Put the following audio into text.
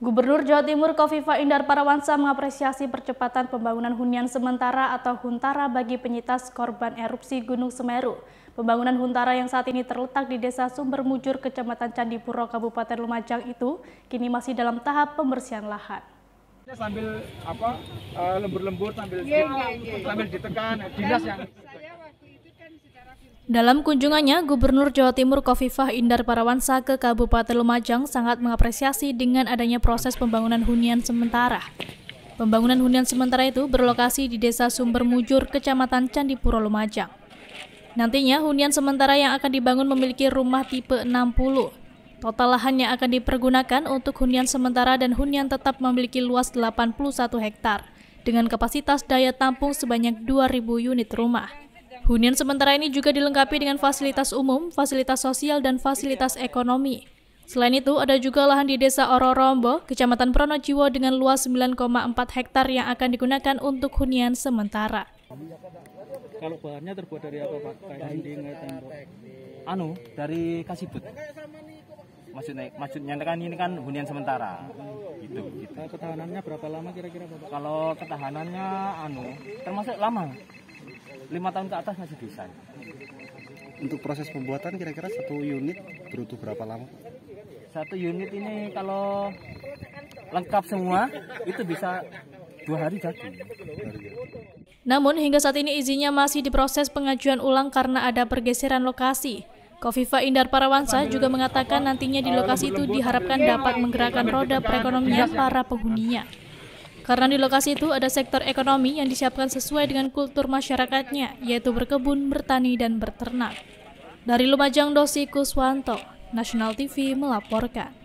Gubernur Jawa Timur Kofifa Indar Parawansa mengapresiasi percepatan pembangunan hunian sementara atau huntara bagi penyitas korban erupsi Gunung Semeru. Pembangunan huntara yang saat ini terletak di Desa Sumber Mujur, Kecamatan Candipuro, Kabupaten Lumajang itu kini masih dalam tahap pembersihan lahan. Sambil apa eh, lembur-lembur sambil yeah, yeah, yeah. sambil ditekan dinas yang dalam kunjungannya, Gubernur Jawa Timur Kofifah Indar Parawansa ke Kabupaten Lumajang sangat mengapresiasi dengan adanya proses pembangunan hunian sementara. Pembangunan hunian sementara itu berlokasi di Desa Sumber Mujur, Kecamatan Candipuro Lumajang. Nantinya hunian sementara yang akan dibangun memiliki rumah tipe 60. Total lahan yang akan dipergunakan untuk hunian sementara dan hunian tetap memiliki luas 81 hektar dengan kapasitas daya tampung sebanyak 2.000 unit rumah. Hunian sementara ini juga dilengkapi dengan fasilitas umum, fasilitas sosial, dan fasilitas ekonomi. Selain itu, ada juga lahan di Desa Ororombo, Kecamatan Pronojiwo dengan luas 9,4 hektar yang akan digunakan untuk hunian sementara. Kalau bahannya terbuat dari apa Pak? Kayak dinding, tembok. Anu, dari kasibut. Maksudnya, maksudnya kan ini kan hunian sementara. Mm-hmm. Gitu, gitu. Ketahanannya berapa lama kira-kira Bapak? Kalau ketahanannya anu, termasuk lama lima tahun ke atas masih bisa untuk proses pembuatan kira-kira satu unit butuh berapa lama satu unit ini kalau lengkap semua itu bisa dua hari jadi. Namun hingga saat ini izinnya masih diproses pengajuan ulang karena ada pergeseran lokasi. Kofifa Indar Parawansa juga mengatakan nantinya di lokasi itu diharapkan dapat menggerakkan roda perekonomian para penghuninya. Karena di lokasi itu ada sektor ekonomi yang disiapkan sesuai dengan kultur masyarakatnya, yaitu berkebun, bertani, dan berternak. Dari Lumajang Dosi Kuswanto, National TV melaporkan.